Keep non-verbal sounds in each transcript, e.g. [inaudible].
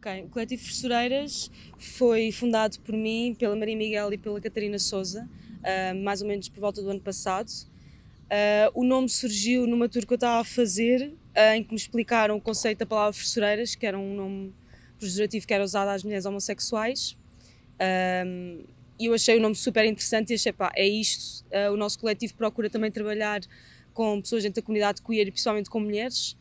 Ok, o Coletivo Fressureiras foi fundado por mim, pela Maria Miguel e pela Catarina Souza, uh, mais ou menos por volta do ano passado. Uh, o nome surgiu numa tour que eu estava a fazer, uh, em que me explicaram o conceito da palavra Fressureiras, que era um nome pejorativo que era usado às mulheres homossexuais. e eu achei o nome super interessante e achei, pá, é isto. o nosso coletivo procura também trabalhar com pessoas dentro da comunidade queer e principalmente com mulheres.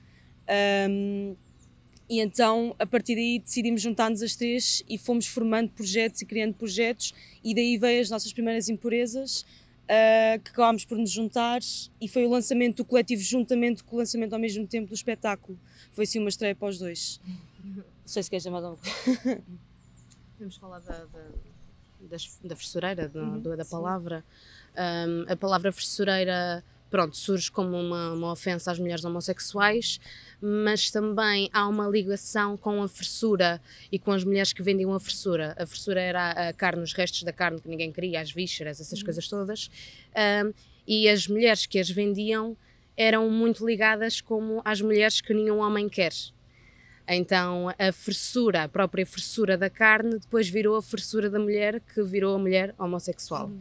E então, a partir daí, decidimos juntar-nos as três e fomos formando projetos e criando projetos, e daí veio as nossas primeiras impurezas, uh, ah, que acabámos por nos juntar, e foi o lançamento do coletivo juntamente com o lançamento ao mesmo tempo do espetáculo. Foi assim uma estreia para os dois. Não sei se queres chamar de alguma coisa. Podemos falar da, da, da, uhum, da fressureira, uhum, da palavra. Um, a palavra fressureira pronto, surge como uma, uma, ofensa às mulheres homossexuais, mas também há uma ligação com a fressura e com as mulheres que vendiam a fressura. A fressura era a carne, os restos da carne que ninguém queria, as vísceras, essas uhum. coisas todas. Um, e as mulheres que as vendiam eram muito ligadas como às mulheres que nenhum homem quer. Então a fressura, a própria fressura da carne, depois virou a fressura da mulher, que virou a mulher homossexual. Uhum.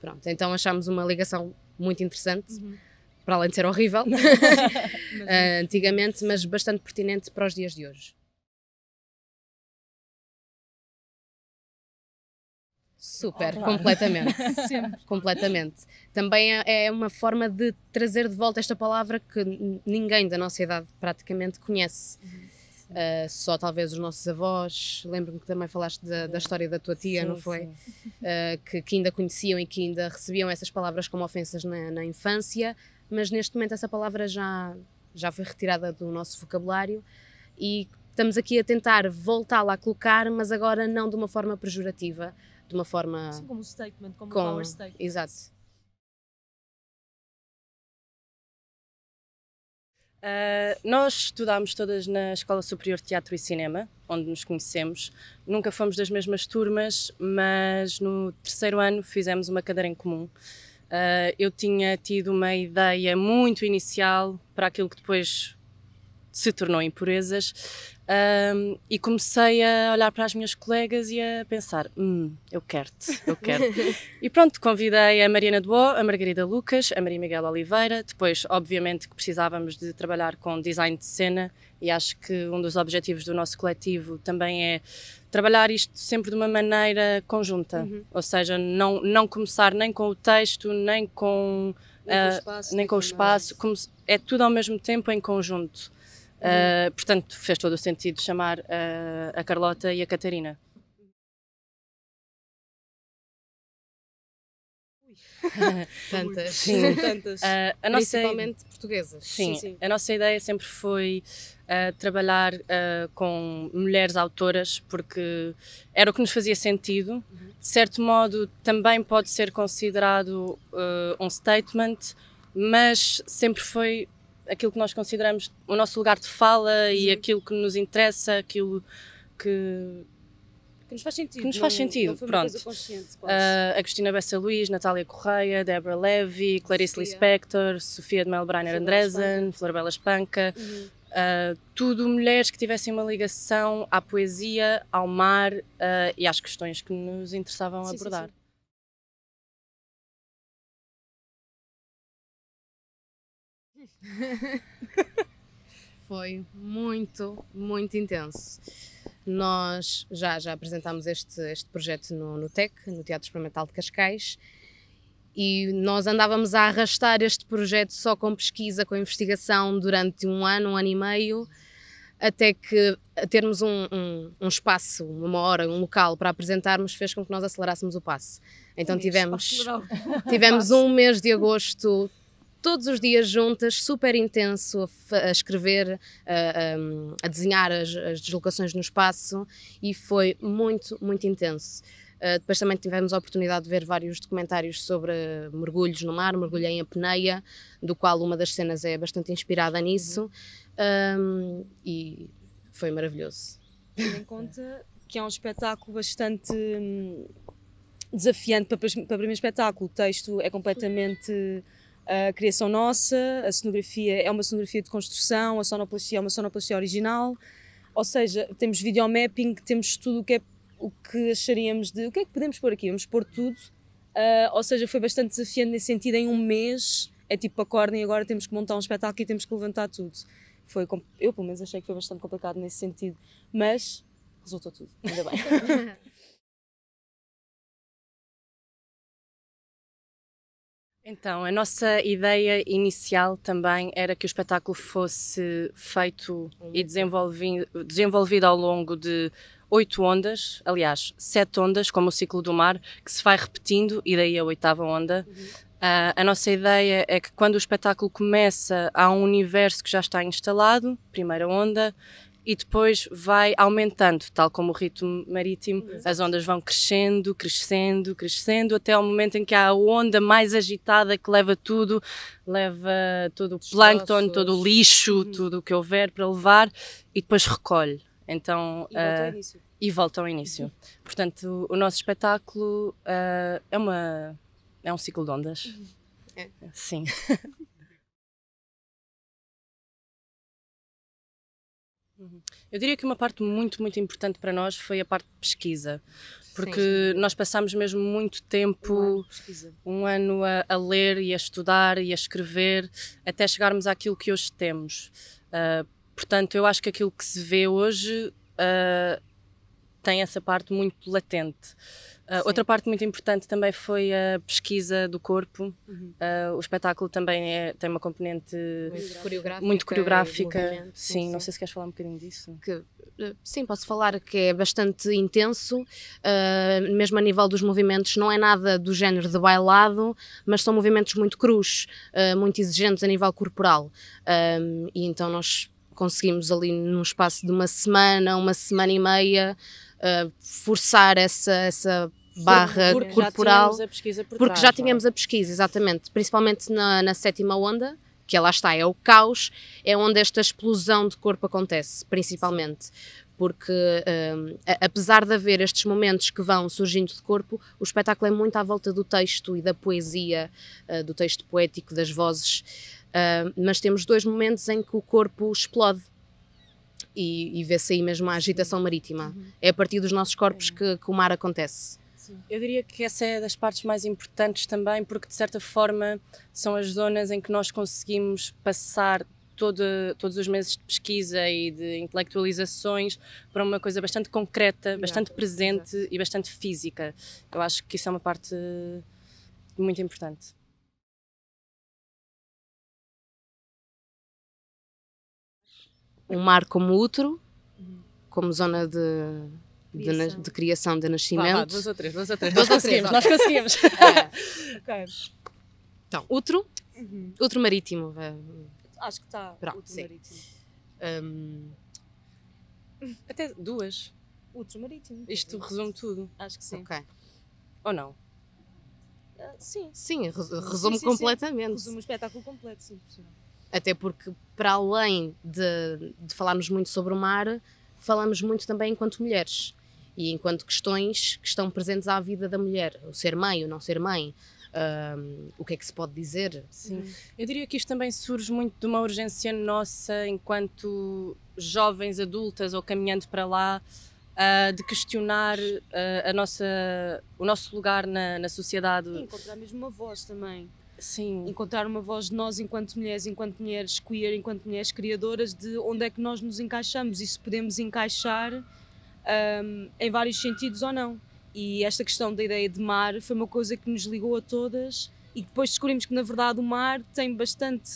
Pronto, então achamos uma ligação muito interessante, uhum. para além de ser horrível uh, [laughs] [laughs] antigamente, mas bastante pertinente para os dias de hoje. Super, oh, claro. completamente. [laughs] completamente. Também é, é uma forma de trazer de volta esta palavra que ninguém da nossa idade praticamente conhece. Uhum. Uh, só talvez os nossos avós. Lembro-me que também falaste da, da, é. história da tua tia, sim, não foi? Uh, que, que, ainda conheciam e que ainda recebiam essas palavras como ofensas na, na infância, mas neste momento essa palavra já, já foi retirada do nosso vocabulário e estamos aqui a tentar voltá-la a colocar, mas agora não de uma forma pejorativa, de uma forma. Sim, como um statement, como com, um power statement. Exato. Uh, nós estudámos todas na Escola Superior de Teatro e Cinema, onde nos conhecemos. Nunca fomos das mesmas turmas, mas no terceiro ano fizemos uma cadeira em comum. Uh, eu tinha tido uma ideia muito inicial para aquilo que depois se tornou impurezas. Um, e comecei a olhar para as minhas colegas e a pensar: hum, eu quero-te, eu quero-te. [laughs] e pronto, convidei a Mariana Duó, a Margarida Lucas, a Maria Miguel Oliveira. Depois, obviamente, que precisávamos de trabalhar com design de cena, e acho que um dos objetivos do nosso coletivo também é trabalhar isto sempre de uma maneira conjunta, uhum. ou seja, não não começar nem com o texto, nem com nem, com, o ah, espaço, com o espaço, como, é tudo ao mesmo tempo em conjunto. Uh, portanto, fez todo o sentido chamar a, ah, a Carlota e a Catarina. tantas, sim. tantas. Uh, a nossa, principalmente portuguesas. Sim, sim, a nossa ideia sempre foi uh, trabalhar uh, com mulheres autoras, porque era o que nos fazia sentido. Uhum. De certo modo, também pode ser considerado um statement, mas sempre foi aquilo que nós consideramos o nosso lugar de fala e uhum. aquilo que nos interessa, aquilo que, que nos faz sentido. Que nos faz não, sentido, não pronto. Uh, Agostina Bessa Luiz, Natália Correia, Débora Levy, Clarice Sofia. Lispector, Sofia de Melbrainer Andresen, Florbela Espanca, uhum. uh, tudo mulheres que tivessem uma ligação à poesia, ao mar uh, e às questões que nos interessavam sim, abordar. Sim, sim. [laughs] Foi muito, muito intenso. Nós já, já apresentámos este, este projeto no, no TEC, no Teatro Experimental de Cascais, e nós andávamos a arrastar este projeto só com pesquisa, com investigação, durante um ano, um ano e meio, até que termos um, um, um espaço, uma hora, um local para apresentarmos fez com que nós acelerássemos o passo. Então tivemos, [laughs] tivemos um mês de agosto todos os dias juntas, super intenso, a, escrever, a, a desenhar as, as, deslocações no espaço e foi muito, muito intenso. Ah, depois também tivemos a oportunidade de ver vários documentários sobre mergulhos no mar, mergulhei em apneia, do qual uma das cenas é bastante inspirada nisso, um, e foi maravilhoso. Tendo em conta que é um espetáculo bastante hum, desafiante para, para o primeiro espetáculo, o texto é completamente a criação nossa, a cenografia é uma cenografia de construção, a sonoplastia é uma sonoplastia original, ou seja, temos videomapping, temos tudo o que é o que acharíamos de o que é que podemos pôr aqui, vamos pôr tudo, uh, ou seja, foi bastante desafiante nesse sentido, em um mês é tipo acordem agora temos que montar um espetáculo e temos que levantar tudo. Foi, eu pelo menos achei que foi bastante complicado nesse sentido, mas resultou tudo, ainda bem. [laughs] Então, a nossa ideia inicial também era que o espetáculo fosse feito e desenvolvido, desenvolvido ao longo de oito ondas, aliás, sete ondas, como o ciclo do mar, que se vai repetindo, e daí a oitava onda. Uhum. Uh, a nossa ideia é que quando o espetáculo começa, há um universo que já está instalado, primeira onda, e depois vai aumentando, tal como o ritmo marítimo, as ondas vão crescendo, crescendo, crescendo, até ao momento em que há a onda mais agitada que leva tudo, leva todo o plâncton, todo o lixo, uhum. tudo o que houver para levar e depois recolhe. Então, e volta ao ah, início. e volta ao início. Uhum. Portanto, o, o nosso espetáculo uh, é, uma, é um ciclo de ondas. Uhum. É. Sim. [laughs] Uhum. Eu diria que uma parte muito, muito importante para nós foi a parte de pesquisa, porque Sim. nós passámos mesmo muito tempo, um ano, um ano a, a, ler e a estudar e a escrever, até chegarmos àquilo que hoje temos. Uh, portanto, eu acho que aquilo que se vê hoje uh, tem essa parte muito latente. Uh, outra parte muito importante também foi a pesquisa do corpo. Uhum. Uh, o espetáculo também é, tem uma componente muito coreográfica. Muito coreográfica. Sim, não sei se queres falar um bocadinho disso. Que, sim, posso falar que é bastante intenso, uh, mesmo a nível dos movimentos, não é nada do género de bailado, mas são movimentos muito crus, muito exigentes a nível corporal. e então nós conseguimos ali num espaço de uma semana, uma semana e meia, forçar essa, essa barra porque corporal. Já trás, porque já tínhamos não? a pesquisa, exatamente. Principalmente na, na sétima onda que ela é lá está, é o caos, é onde esta explosão de corpo acontece, principalmente. Porque, um, a, apesar de haver estes momentos que vão surgindo de corpo, o espetáculo é muito à volta do texto e da poesia, uh, do texto poético, das vozes. Uh, mas temos dois momentos em que o corpo explode e, e vê-se aí mesmo a agitação marítima. Uhum. É a partir dos nossos corpos é. que, que o mar acontece. Eu diria que essa é das partes mais importantes também, porque de certa forma são as zonas em que nós conseguimos passar todo, todos os meses de pesquisa e de intelectualizações para uma coisa bastante concreta, bastante presente Exato. e bastante física. Eu acho que isso é uma parte muito importante. Um mar como outro, uhum. como zona de de, na, de criação de nascimento. Vá, vá, duas ou três, duas ou três. Nós conseguimos, nós conseguimos. [laughs] É. Então, outro, uhum. outro marítimo. Acho que está Pronto, sim. Um, até duas. Outro marítimo. Isto resume tudo. Acho que sim. Ok. Ou não? Uh, sim. Sim, resume completamente. Resume o espetáculo completo, sim, por até porque, para além de, de falarmos muito sobre o mar, falamos muito também enquanto mulheres e enquanto questões que estão presentes à vida da mulher, o ser mãe, o não ser mãe, o que é que se pode dizer? Sim. Eu diria que isto também surge muito de uma urgência nossa enquanto jovens adultas ou caminhando para lá, uh, de questionar uh, a nossa, o nosso lugar na, na sociedade. E encontrar mesmo uma voz também. Sim. Encontrar uma voz de nós enquanto mulheres, enquanto mulheres queer, enquanto mulheres criadoras, de onde é que nós nos encaixamos e se podemos encaixar um, em vários sentidos ou não. E esta questão da ideia de mar foi uma coisa que nos ligou a todas e depois descobrimos que na verdade o mar tem bastante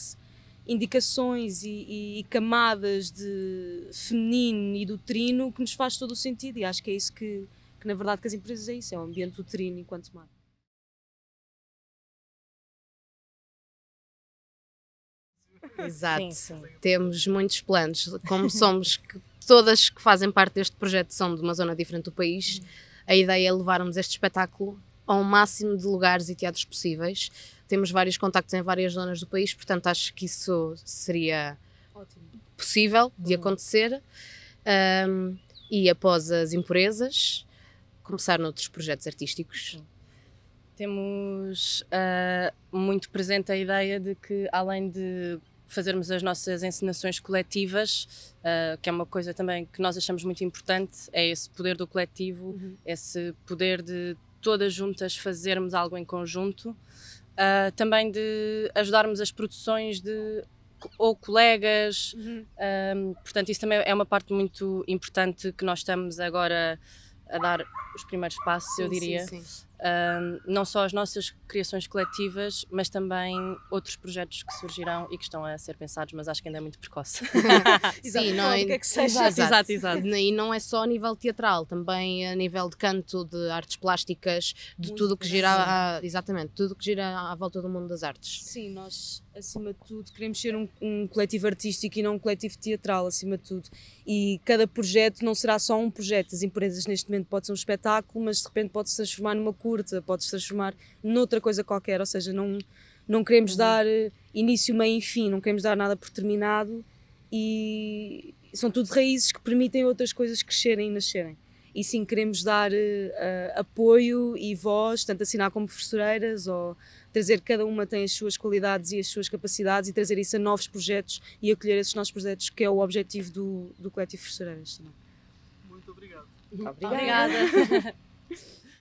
indicações e, e, e camadas de feminino e do trino que nos faz todo o sentido e acho que é isso que, que na verdade que as empresas é isso, é o ambiente do trino enquanto mar. Exato. Sim, sim. Temos muitos planos. Como somos que, todas que fazem parte deste projeto são de uma zona diferente do país, a ideia é levarmos este espetáculo ao máximo de lugares e teatros possíveis. Temos vários contactos em várias zonas do país, portanto acho que isso seria Ótimo. possível de acontecer. Um, e após as impurezas, começar noutros projetos artísticos. Temos uh, muito presente a ideia de que, além de fazermos as nossas encenações coletivas, uh, que é uma coisa também que nós achamos muito importante, é esse poder do coletivo, uhum. esse poder de todas juntas fazermos algo em conjunto, uh, também de ajudarmos as produções de ou colegas, uhum. um, ah, portanto isso também é uma parte muito importante que nós estamos agora a dar os primeiros passos, eu diria, sim, sim um, não só as nossas criações coletivas, mas também outros projetos que surgirão e que estão a ser pensados, mas acho que ainda é muito precoce. [laughs] Sim, não, não é, que é que seja. Exato, exato, exato. E não é só a nível teatral, também a nível de canto, de artes plásticas, de muito tudo que gira, exatamente, tudo que gira à volta do mundo das artes. Sim, nós acima de tudo, queremos ser um, um, coletivo artístico e não um coletivo teatral, acima de tudo. E cada projeto não será só um projeto. As empresas, neste momento, pode ser um espetáculo, mas de repente pode se transformar numa curta, pode se transformar noutra coisa qualquer. Ou seja, não, não queremos uhum. dar eh, início, meio e fim, não queremos dar nada por terminado. E são tudo raízes que permitem outras coisas crescerem e nascerem. E sim, queremos dar uh, apoio e voz, tanto assinar como professoreiras ou trazer cada uma tem as suas qualidades e as suas capacidades e trazer isso a novos projetos e acolher esses novos projetos, que é o objetivo do, do coletivo Forçareiras Muito obrigado. Obrigada. Obrigada. [laughs]